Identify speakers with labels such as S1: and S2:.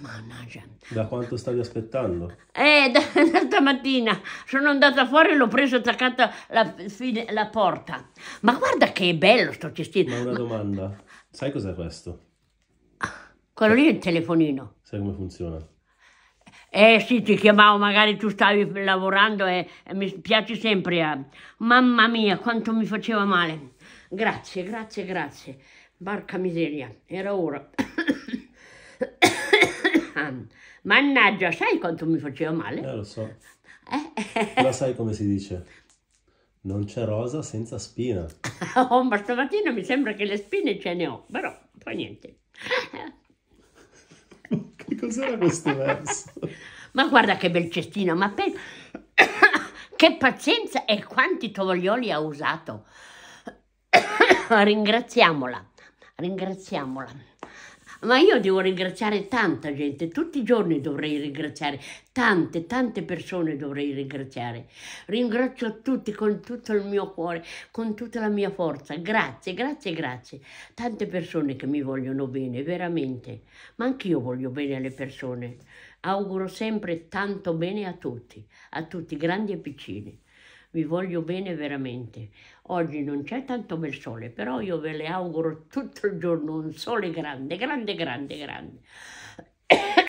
S1: Mannaggia. Da quanto stavi aspettando? Eh, da, da, stamattina sono andata fuori e l'ho preso attaccata la, la porta. Ma guarda che bello sto cestino. Ma una Ma... domanda, sai cos'è questo? Quello lì è il telefonino. Sai come funziona? Eh sì, ti chiamavo, magari tu stavi lavorando e, e mi piace sempre. Eh. Mamma mia, quanto mi faceva male. Grazie, grazie, grazie. Barca miseria, era ora. Ecco, Mannaggia, sai quanto mi faceva male? Eh, lo so. Eh? Ma sai come si dice? Non c'è rosa senza spina. oh, ma stamattina mi sembra che le spine ce ne ho, però fa niente. che cos'era questo verso? ma guarda che bel cestino, ma per... che pazienza e quanti tovaglioli ha usato. Ringraziamola, ringraziamola. Ma io devo ringraziare tanta gente, tutti i giorni dovrei ringraziare, tante, tante persone dovrei ringraziare. Ringrazio tutti con tutto il mio cuore, con tutta la mia forza. Grazie, grazie, grazie. Tante persone che mi vogliono bene, veramente. Ma anch'io voglio bene alle persone. Auguro sempre tanto bene a tutti, a tutti, grandi e piccini vi voglio bene veramente. Oggi non c'è tanto bel sole, però io ve le auguro tutto il giorno un sole grande, grande, grande, grande.